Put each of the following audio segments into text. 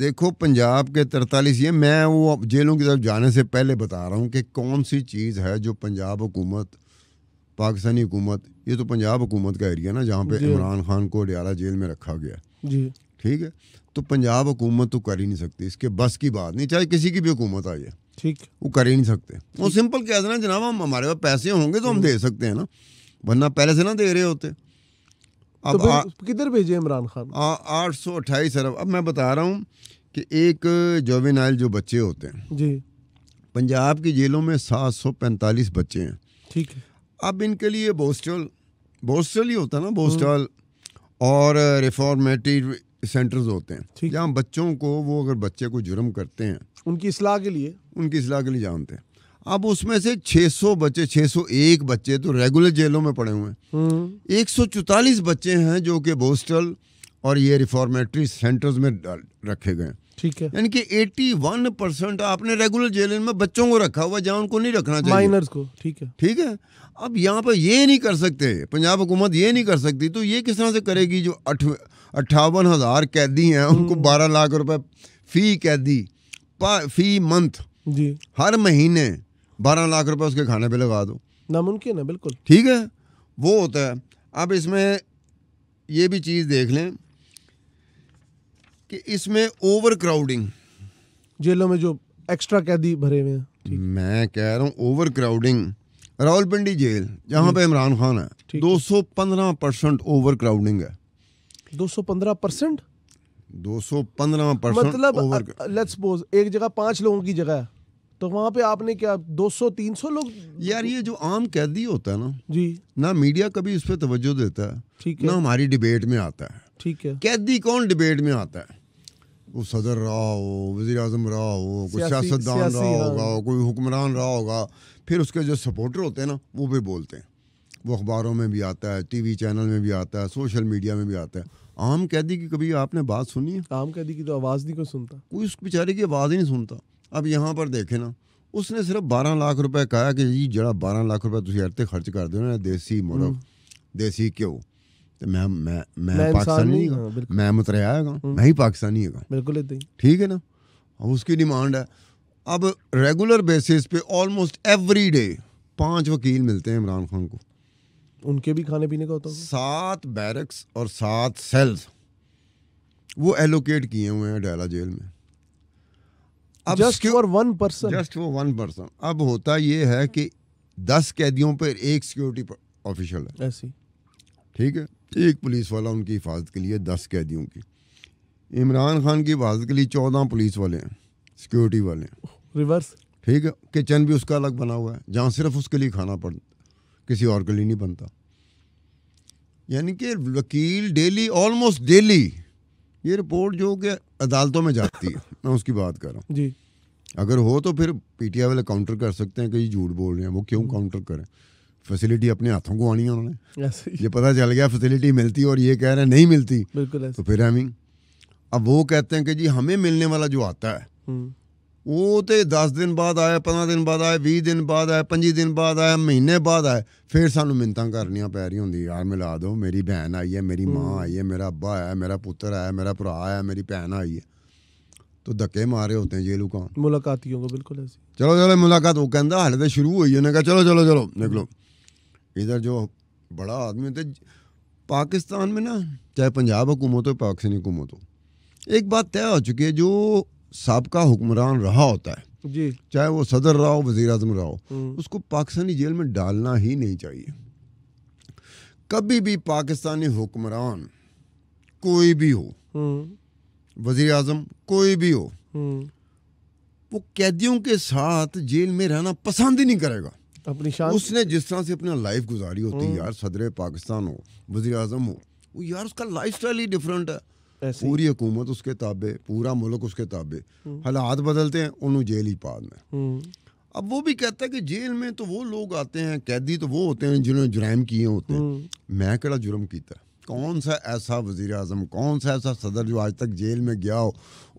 देखो पंजाब के तरतालीस ये मैं वो जेलों की तरफ जाने से पहले बता रहा हूँ कि कौन सी चीज़ है जो पंजाब हुकूमत पाकिस्तानी हुकूमत ये तो पंजाब हुकूमत का एरिया ना जहाँ पे इमरान खान को डियाला जेल में रखा गया जी ठीक है तो पंजाब हुकूमत तो कर ही नहीं सकती इसके बस की बात नहीं चाहे किसी की भी हुकूमत आ जाए ठीक वो कर ही नहीं सकते वो सिंपल कह देना जनाब हम हमारे पास पैसे होंगे तो हम हम्म। दे सकते हैं ना वरना पहले से ना दे रहे होते तो अब तो किधर भेजे इमरान खान आठ सौ अट्ठाईस अरब अब मैं बता रहा हूँ कि एक आयल जो बच्चे होते हैं जी पंजाब की जेलों में सात सौ पैंतालीस बच्चे हैं ठीक है अब इनके लिए बोस्टल बोस्टल ही होता है ना हम्म। बोस्टल और रिफॉर्मेटरी सेंटर्स होते हैं जहाँ बच्चों को वो अगर बच्चे को जुर्म करते हैं उनकी असलाह के लिए उनकी असलाह के लिए जानते हैं अब उसमें से 600 बच्चे 601 बच्चे तो रेगुलर जेलों में पड़े हुए हैं हम्म। एक बच्चे हैं जो कि बोस्टल और ये रिफॉर्मेटरी सेंटर्स में रखे गए ठीक है यानी कि 81 परसेंट आपने रेगुलर जेल में बच्चों को रखा हुआ जहाँ उनको नहीं रखना चाहिए माइनर्स को ठीक है ठीक है अब यहाँ पर ये नहीं कर सकते पंजाब हुकूमत ये नहीं कर सकती तो ये किस तरह से करेगी जो अट्ठावन हज़ार कैदी हैं उनको हम्म। बारह लाख रुपए फी कैदी फी मंथ जी हर महीने बारह लाख रुपए उसके खाने पे लगा दो नामुमकिन है बिल्कुल ठीक है वो होता है अब इसमें ये भी चीज़ देख लें कि इसमें ओवर क्राउडिंग जेलों में जो एक्स्ट्रा कैदी भरे हुए हैं मैं कह रहा हूँ ओवर क्राउडिंग रावलपिंडी जेल जहाँ हम्म। पे इमरान खान है 215 परसेंट ओवर क्राउडिंग है 215 परसेंट 215 परसेंट मतलब लेट्स सपोज एक जगह पांच लोगों की जगह है तो वहाँ पे आपने क्या 200 300 लोग यार ये जो आम कैदी होता है ना जी ना मीडिया कभी इस पर तवज्जो देता है ठीक है ना हमारी डिबेट में आता है ठीक है कैदी कौन डिबेट में आता है वो सदर रहा हो वजी अजम रहा हो कोई सियासतदान रहा होगा हाँ। कोई हुक्मरान रहा होगा फिर उसके जो सपोर्टर होते हैं ना वो भी बोलते हैं वो अखबारों में भी आता है टीवी चैनल में भी आता है सोशल मीडिया में भी आता है आम कैदी की कभी आपने बात सुनी है आम कैदी की तो आवाज़ नहीं कोई सुनता कोई उस बेचारे की आवाज़ ही नहीं सुनता अब यहाँ पर देखे ना उसने सिर्फ बारह लाख रुपए कहा कि जी जरा बारह लाख रुपए तुम अर्थे खर्च कर दो ना देसी ਮੁਰਗ हम्म। देसी क्यों तो मैं मैं मैं पाकिस्तानी मैं ਮੈਂ ਮਤਰਿਆ हम्म। मैं ही पाकिस्तानी है बिल्कुल ठीक है ना अब उसकी डिमांड है अब रेगुलर बेसिस पे ऑलमोस्ट एवरी डे पांच वकील मिलते हैं इमरान खान को उनके भी खाने पीने का होता है सात बैरक्स और सात सेल्स वो एलोकेट किए हुए हैं डेला जेल में अब just for one person just for one person अब होता ये है कि दस कैदियों पर एक सिक्योरिटी ऑफिशियल है ऐसी ठीक है एक पुलिस वाला उनकी हिफाजत के लिए दस कैदियों की इमरान खान की हिफाजत के लिए चौदह पुलिस वाले हैं सिक्योरिटी वाले हैं रिवर्स ठीक है किचन भी उसका अलग बना हुआ है जहाँ सिर्फ उसके लिए खाना पड़ किसी और के लिए नहीं बनता यानी कि वकील डेली ऑलमोस्ट डेली ये रिपोर्ट जो कि अदालतों में जाती है मैं उसकी बात कर रहा हूँ जी अगर हो तो फिर पीटीआई वाले काउंटर कर सकते हैं कि ये झूठ बोल रहे हैं वो क्यों काउंटर हम्म। करें फैसिलिटी अपने हाथों को आनी है उन्होंने ये पता चल गया फैसिलिटी मिलती और ये कह रहे हैं नहीं मिलती बिल्कुल तो फिर आई मीन अब वो कहते हैं कि जी हमें मिलने वाला जो आता है हम्म। वो तो दस दिन बाद आया पंद्रह दिन बाद आया 20 दिन बाद ਆਇਆ पी दिन बाद आया महीने बाद ਆਇਆ फिर सू ਮਿੰਤਾਂ ਕਰਨੀਆਂ पै रही होंगी यार मिला दो मेरी भैन आई है मेरी माँ आई है मेरा ਅੱਬਾ ਆਇਆ मेरा पुत्र ਆਇਆ मेरा भ्रा ਆਇਆ मेरी भैन आई है तो धक्के मारे होते हैं जेलू मुलाकात ही होगा बिल्कुल ऐसी चलो चलो मुलाकात वो कहता हाले तो शुरू हुई उन्हें कहा चलो चलो चलो निकलो इधर जो बड़ा आदमी होते पाकिस्तान में ना चाहे पंजाब हुकूमत हो पाकिस्तानी हुकूमत हो एक बात तय हो चुकी है जो सबका हुक्मरान रहा होता है जी चाहे वो सदर रहा हो वजीर अजम रहा हो हम्म। उसको पाकिस्तानी जेल में डालना ही नहीं चाहिए कभी भी पाकिस्तानी हुक्मरान कोई भी हो हम्म। वजीर अजम कोई भी हो हम्म। वो कैदियों के साथ जेल में रहना पसंद ही नहीं करेगा अपनी शान उसने जिस तरह से अपना लाइफ गुजारी होती है यार सदर पाकिस्तान हो वजी अजम हो वो यार उसका लाइफ स्टाइल ही डिफरेंट है पूरी हुकूमत उसके ताबे पूरा मुल्क उसके ताबे हम्म। हालात बदलते हैं उन्होंने जेल ही पा में हम्म। अब वो भी कहता है कि जेल में तो वो लोग आते हैं कैदी तो वो होते हैं जिन्होंने जुराम किए होते हैं हम्म। मैं कड़ा जुर्म किया कौन सा ऐसा वजीर अजम कौन सा ऐसा सदर जो आज तक जेल में गया हो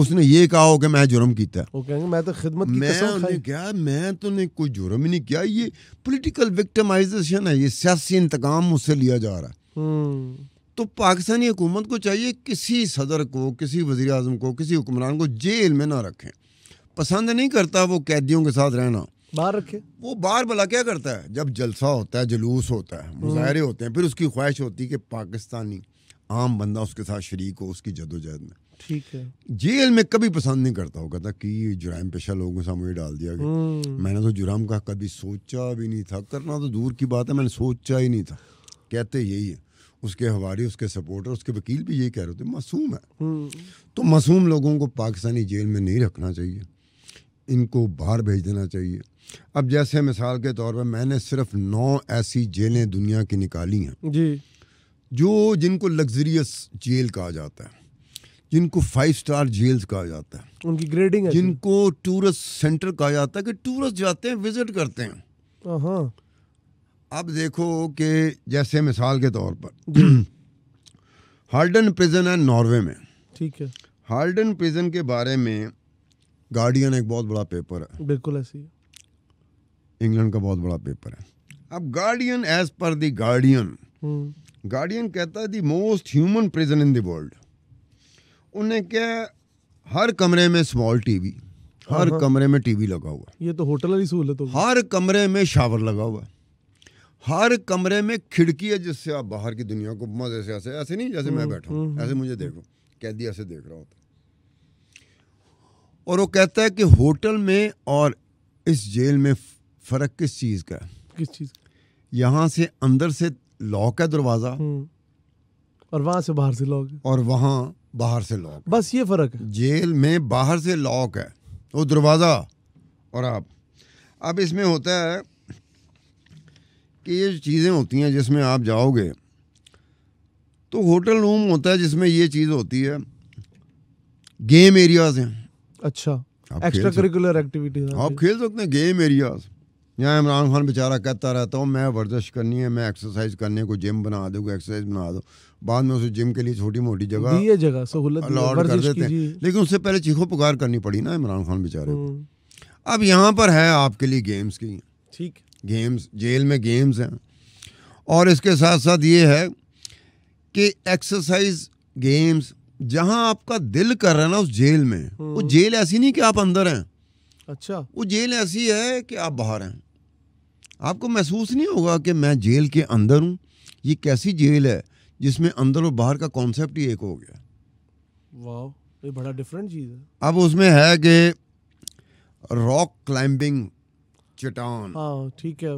उसने ये कहा हो कि मैं जुर्म किया मैं तो खिदमत मैं क्या मैं तो ने कोई जुर्म ही नहीं किया ये पॉलिटिकल विक्टिमाइजेशन है ये सियासी इंतकाम मुझसे लिया जा रहा है तो पाकिस्तानी हुकूमत को चाहिए किसी सदर को किसी वज़ी अजम को किसी हुक्मरान को जेल में ना रखें पसंद नहीं करता वो कैदियों के साथ रहना बाहर रखे वो बाहर भला क्या करता है जब जलसा होता है जलूस होता है मुजाहरे हम्म। होते हैं फिर उसकी ख्वाहिश होती है कि पाकिस्तानी आम बंदा उसके साथ शरीक हो उसकी जदोजहद में ठीक है जेल में कभी पसंद नहीं करता वो कहता कि जुराम पेशा लोगों के सामने डाल दिया गया हम्म। मैंने तो जुराम का कभी सोचा भी नहीं था करना तो दूर की बात है मैंने सोचा ही नहीं था कहते यही है उसके हवारी उसके सपोर्टर उसके वकील भी यही कह रहे थे मासूम है हम्म। तो मासूम लोगों को पाकिस्तानी जेल में नहीं रखना चाहिए इनको बाहर भेज देना चाहिए अब जैसे मिसाल के तौर पर मैंने सिर्फ नौ ऐसी जेलें दुनिया की निकाली हैं जी जो जिनको लग्जरियस जेल कहा जाता है जिनको फाइव स्टार जेल्स कहा जाता है उनकी ग्रेडिंग है जिनको टूरिस्ट सेंटर कहा जाता है कि टूरिस्ट जाते हैं विजिट करते हैं हाँ, हाँ। अब देखो कि जैसे मिसाल के तौर पर हार्डन प्रिजन है नॉर्वे में ठीक है हार्डन प्रिजन के बारे में गार्डियन एक बहुत बड़ा पेपर है बिल्कुल ऐसी इंग्लैंड का बहुत बड़ा पेपर है अब गार्डियन एज पर दी गार्डियन गार्डियन कहता है the most human prison in world world उन्हें क्या हर कमरे में स्मॉल टीवी हाँ, हर हाँ। कमरे में टीवी लगा हुआ ये तो होटल वाली सहूलत तो हो हर कमरे में शावर लगा हुआ हर कमरे में खिड़की है जिससे आप बाहर की दुनिया को मजे से ऐसे ऐसे नहीं जैसे मैं हम्म, बैठा हम्म, ऐसे हम्म। मुझे देखो कैदी ऐसे देख रहा होता और वो कहता है कि होटल में और इस जेल में फर्क किस चीज का है किस चीज यहाँ से अंदर से लॉक है दरवाजा और वहां से बाहर से लॉक और वहां बाहर से लॉक बस ये फर्क है जेल में बाहर से लॉक है वो दरवाजा और आप अब इसमें होता है कि ये चीज़ें होती हैं जिसमें आप जाओगे तो होटल रूम होता है जिसमें ये चीज़ होती है गेम एरियाज हैं अच्छा एक्स्ट्रा करिकुलर एक्टिविटीज आप खेल सकते हैं गेम एरियाज यहाँ इमरान खान बेचारा कहता रहता हूँ मैं वर्जिश करनी है मैं एक्सरसाइज करने को जिम बना दो एक्सरसाइज बना दो बाद में उसे जिम के लिए छोटी मोटी जगह ये जगह सहूलत कर देते हैं लेकिन उससे पहले चीखो पुकार करनी पड़ी ना इमरान खान बेचारे हम्म। अब यहाँ पर है आपके लिए गेम्स की ठीक गेम्स जेल में गेम्स हैं और इसके साथ साथ ये है कि एक्सरसाइज गेम्स जहां आपका दिल कर रहा है ना उस जेल में वो हम्म। जेल ऐसी नहीं कि आप अंदर हैं अच्छा वो जेल ऐसी है कि आप बाहर हैं आपको महसूस नहीं होगा कि मैं जेल के अंदर हूँ ये कैसी जेल है जिसमें अंदर और बाहर का कॉन्सेप्ट ही एक हो गया वाह ये बड़ा डिफरेंट चीज़ है अब उसमें है कि रॉक क्लाइंबिंग चटान हाँ ठीक है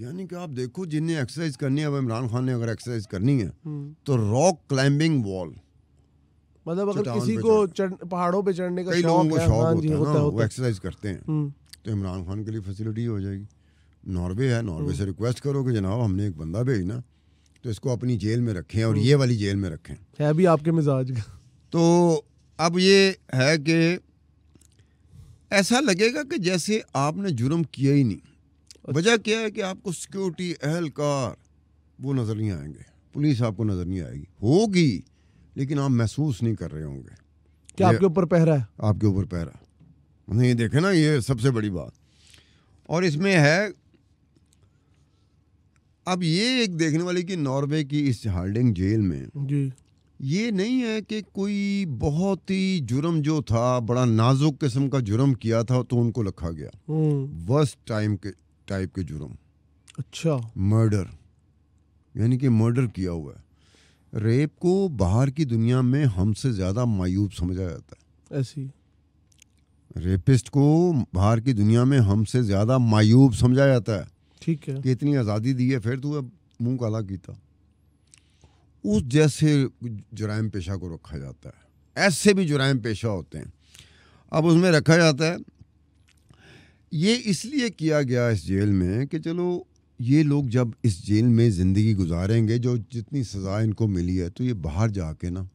यानी कि आप देखो जिन्हें एक्सरसाइज करनी है अब इमरान खान ने अगर एक्सरसाइज करनी है हम्म। तो रॉक क्लाइंबिंग वॉल मतलब अगर किसी को पहाड़ों पे चढ़ने का कई लोगों को शौक होता है ना वो एक्सरसाइज करते हैं हम्म। तो इमरान खान के लिए फैसिलिटी हो जाएगी नॉर्वे है नॉर्वे हम्म। से रिक्वेस्ट करो कि जनाब हमने एक बंदा भेजना तो इसको अपनी जेल में रखें और ये वाली जेल में रखें है भी आपके मिजाज का तो अब ये है कि ऐसा लगेगा कि जैसे आपने जुर्म किया ही नहीं अच्छा। वजह क्या है कि आपको सिक्योरिटी अहलकार वो नज़र नहीं आएंगे पुलिस आपको नज़र नहीं आएगी होगी लेकिन आप महसूस नहीं कर रहे होंगे क्या आपके ऊपर पहरा है आपके ऊपर पहरा नहीं देखे ना ये सबसे बड़ी बात और इसमें है अब ये एक देखने वाली कि नॉर्वे की इस हार्डिंग जेल में जी ये नहीं है कि कोई बहुत ही जुर्म जो था बड़ा नाजुक किस्म का जुर्म किया था तो उनको रखा गया हम्म। वर्स्ट टाइम के टाइप के जुर्म अच्छा मर्डर यानी कि मर्डर किया हुआ है रेप को बाहर की दुनिया में हमसे ज़्यादा मायूब समझा जाता है ऐसी रेपिस्ट को बाहर की दुनिया में हमसे ज़्यादा मायूब समझा जाता है ठीक है कि इतनी आज़ादी दी है फिर तू अब मुंह काला कीता उस जैसे जुराम पेशा को रखा जाता है ऐसे भी जुराम पेशा होते हैं अब उसमें रखा जाता है ये इसलिए किया गया इस जेल में कि चलो ये लोग जब इस जेल में ज़िंदगी गुजारेंगे जो जितनी सज़ा इनको मिली है तो ये बाहर जाके ना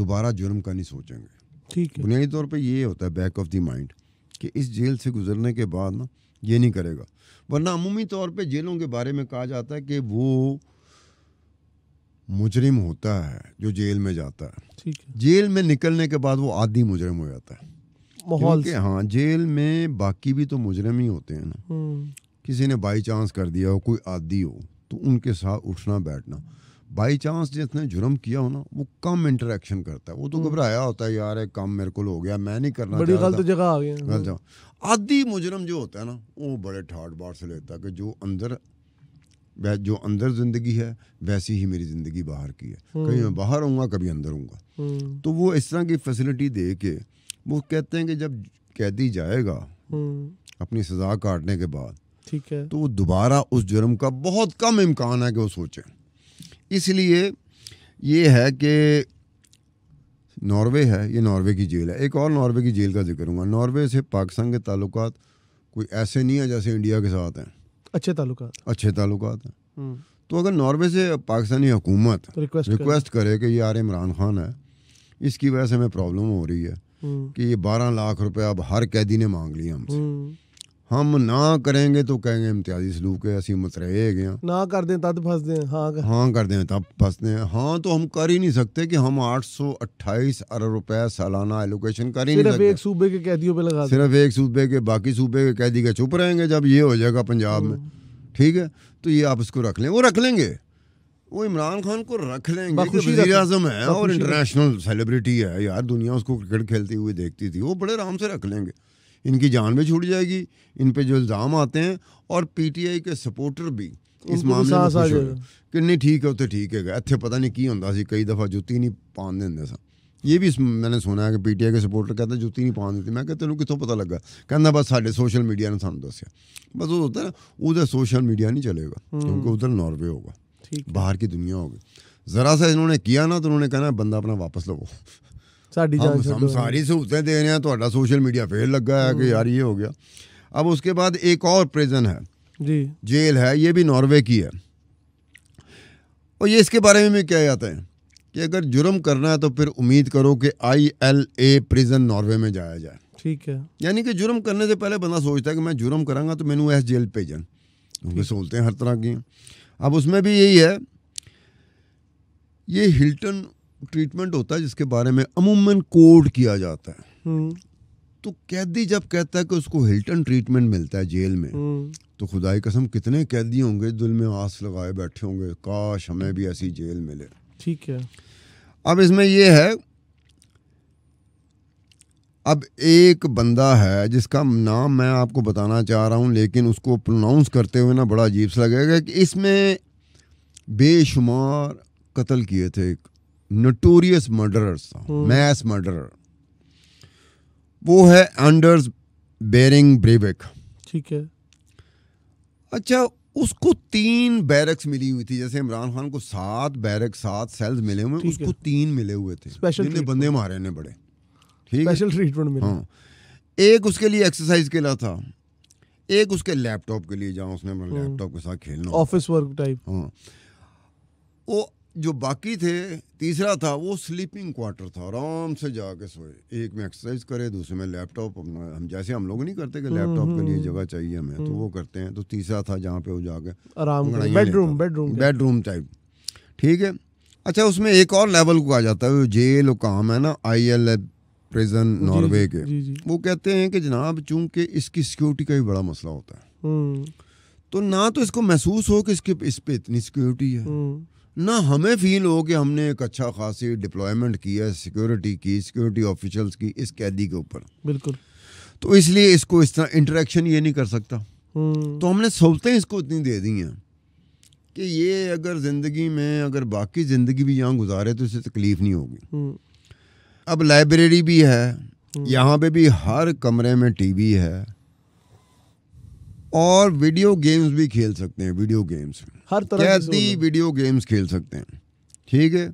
दोबारा जुर्म का नहीं सोचेंगे ठीक है बुनियादी तौर पे ये होता है बैक ऑफ दी माइंड कि इस जेल से गुजरने के बाद ना ये नहीं करेगा वरना अमूमी तौर पे जेलों के बारे में कहा जाता है कि वो मुजरिम होता है जो जेल में जाता है ठीक है जेल में निकलने के बाद वो आदि मुजरिम हो जाता है माहौल हाँ जेल में बाकी भी तो मुजरिम ही होते हैं ना हम्म। किसी ने बाई चांस कर दिया हो कोई आदि हो तो उनके साथ उठना बैठना बाई चांस जिसने जुर्म किया हो ना वो कम इंटरेक्शन करता है वो तो हम्म। घबराया होता है यार एक काम मेरे को हो गया मैं नहीं करना बड़ी गलत जगह आ गया आदि मुजरम जो होता है ना वो बड़े ठाट बाट से लेता है कि जो अंदर वह जो अंदर ज़िंदगी है वैसी ही मेरी ज़िंदगी बाहर की है हम्म। कहीं मैं बाहर आऊँगा कभी अंदर आऊँगा हम्म। तो वो इस तरह की फैसिलिटी दे के वो कहते हैं कि जब कैदी जाएगा हम्म। अपनी सजा काटने के बाद ठीक है तो वो दोबारा उस जुर्म का बहुत कम इम्कान है कि वो सोचे इसलिए ये है कि नॉर्वे है ये नॉर्वे की जेल है एक और नॉर्वे की जेल का जिक्र हूँ नॉर्वे से पाकिस्तान के ताल्लुक कोई ऐसे नहीं है जैसे इंडिया के साथ हैं अच्छे ताल्लुक अच्छे ताल्लुक हैं हम्म। तो अगर नॉर्वे से पाकिस्तानी हुकूमत तो रिक्वेस्ट, रिक्वेस्ट करे, कि यार इमरान खान है इसकी वजह से हमें प्रॉब्लम हो रही है हम्म। कि ये बारह लाख रुपया अब हर कैदी ने मांग लिया हमसे हम्म। हम ना करेंगे तो कहेंगे इम्तियाजी सलूक है असं मतरे गए ना कर दे तब फंसते दे हाँ हाँ कर दें तब फंसते दे हाँ तो हम कर ही नहीं सकते कि हम आठ सौ अट्ठाईस अरब रुपए सालाना एलोकेशन कर ही नहीं सकते एक सूबे के कैदियों पर लगा सिर्फ एक सूबे के बाकी सूबे के कैदी का चुप रहेंगे जब ये हो जाएगा पंजाब में हम्म। ठीक है तो ये आप उसको रख लें वो रख लेंगे वो इमरान खान को रख लेंगे वजीर है और इंटरनेशनल सेलिब्रिटी है यार दुनिया उसको क्रिकेट खेलती हुई देखती थी वो बड़े आराम से रख लेंगे इनकी जान भी छूट जाएगी इन पे जो इल्ज़ाम आते हैं और पीटीआई के सपोर्टर भी इस मामले में कि नहीं ठीक है उत्थे ठीक है ਇੱਥੇ ਪਤਾ ਨਹੀਂ ਕੀ ਹੁੰਦਾ ਸੀ ਕਈ ਦਫਾ ਜੁੱਤੀ ਨਹੀਂ ਪਾਉਣ ਦਿੰਦੇ ਸਾਂ ਇਹ ਵੀ ਮੈਨੇ ਸੁਣਿਆ ਕਿ ਪੀਟੀਆਈ ਦੇ ਸਪੋਰਟਰ ਕਹਿੰਦਾ ਜੁੱਤੀ ਨਹੀਂ ਪਾਉਣ ਦਿੱਤੀ ਮੈਂ ਕਿਹਾ ਤੈਨੂੰ ਕਿੱਥੋਂ ਪਤਾ ਲੱਗਾ ਕਹਿੰਦਾ ਬਸ ਸਾਡੇ ਸੋਸ਼ਲ ਮੀਡੀਆ ਨੇ ਸਾਨੂੰ ਦੱਸਿਆ ਬਸ ਉਹ ਹੁੰਦਾ ਉਹਦਾ ਸੋਸ਼ਲ ਮੀਡੀਆ ਨਹੀਂ ਚਲੇਗਾ ਕਿਉਂਕਿ ਉਧਰ ਨਾਰਵੇ ਹੋਗਾ ਬਾਹਰ की दुनिया होगी ज़रा सा इन्होंने किया ना तो उन्होंने कहना बंदा अपना वापस लो ਸਾਡੀ ਜਾਨ ਛੱਡੋ ਹਮ ਸਾਰੀ ਸਹੂਲਤਾਂ ਦੇ ਰਹੇ ਆ ਤੁਹਾਡਾ ਸੋਸ਼ਲ ਮੀਡੀਆ ਫੇਰ ਲੱਗਾ ਹੈ ਕਿ ਯਾਰ ਇਹ ਹੋ अब उसके बाद एक और प्रिजन है जी जेल है ये भी नॉर्वे की है और ये इसके बारे में भी क्या जाता है कि अगर जुर्म करना है तो फिर उम्मीद करो कि आई एल ए प्रिजन नॉर्वे में जाया जाए ठीक है यानी कि जुर्म करने से पहले बंदा सोचता है कि मैं जुर्म करांगा तो मैंने एस जेल भेजन क्योंकि सहूलतें हर तरह की हैं अब उसमें भी यही है ये हिल्टन ट्रीटमेंट होता है जिसके बारे में अमूमन कोड किया जाता है हम्म। तो कैदी जब कहता है कि उसको हिल्टन ट्रीटमेंट मिलता है जेल में हम्म। तो खुदाई कसम कितने कैदी होंगे दिल में आस लगाए बैठे होंगे काश हमें भी ऐसी जेल मिले ठीक है अब इसमें यह है अब एक बंदा है जिसका नाम मैं आपको बताना चाह रहा हूँ लेकिन उसको प्रोनाउंस करते हुए ना बड़ा अजीब सा लगेगा कि इसमें बेशुमार कत्ल किए थे एक नोटोरियस मर्डरर्स मैस मर्डरर वो है अंडर्स बेरिंग ब्रेवेक ठीक है अच्छा उसको तीन बैरक्स मिली हुई थी जैसे इमरान खान को सात बैरक सात सेल्स मिले हुए उसको तीन मिले हुए थे जिन्हें बंदे मारे ने बड़े ठीक स्पेशल ट्रीटमेंट मिला हाँ एक उसके लिए एक्सरसाइज के लिए था एक उसके लैपटॉप के लिए जहाँ उसने लैपटॉप हाँ। के साथ खेलना ऑफिस वर्क टाइप हाँ वो जो बाकी थे तीसरा था वो स्लीपिंग क्वार्टर था आराम से जाके सोए एक में एक्सरसाइज करे दूसरे में लैपटॉप अपना हम जैसे हम लोग नहीं करते कि लैपटॉप हम्म, के लिए हम्म। जगह चाहिए हमें तो वो हम्म। करते हैं तो तीसरा था जहाँ पे वो जाके आराम बेडरूम बेडरूम बेडरूम टाइप ठीक है अच्छा उसमें एक और लेवल को आ जाता है जेल काम है ना आई एल प्रिजन नॉर्वे के वो कहते हैं कि जनाब चूंकि इसकी सिक्योरिटी का भी बड़ा मसला होता है तो ना तो इसको महसूस हो कि इसके इस पे इतनी सिक्योरिटी है ना हमें फील हो कि हमने एक अच्छा खासी डिप्लॉयमेंट की है सिक्योरिटी की सिक्योरिटी ऑफिशल्स की इस कैदी के ऊपर बिल्कुल तो इसलिए इसको इस तरह इंटरेक्शन ये नहीं कर सकता हम्म। तो हमने सहूलतें इसको इतनी दे दी हैं कि ये अगर ज़िंदगी में अगर बाकी ज़िंदगी भी यहाँ गुजारे तो इसे तकलीफ़ नहीं होगी हम्म। अब लाइब्रेरी भी है हम्म। यहाँ पे भी हर कमरे में टीवी है और वीडियो गेम्स भी खेल सकते हैं वीडियो गेम्स में हर तरह कैदी वीडियो गेम्स खेल सकते हैं ठीक है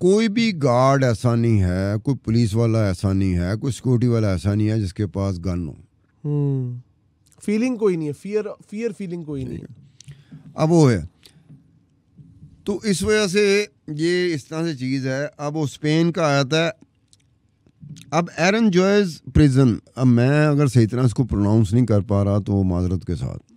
कोई भी गार्ड ऐसा नहीं है कोई पुलिस वाला ऐसा नहीं है कोई सिक्योरिटी वाला ऐसा नहीं है जिसके पास गन हो फीलिंग हम्म। कोई नहीं है फियर फियर फीलिंग कोई नहीं है अब वो है तो इस वजह से ये इस तरह से चीज़ है अब वो स्पेन का आया था अब एरन जॉयज प्रिजन अब मैं अगर सही तरह इसको प्रोनाउंस नहीं कर पा रहा तो माजरत के साथ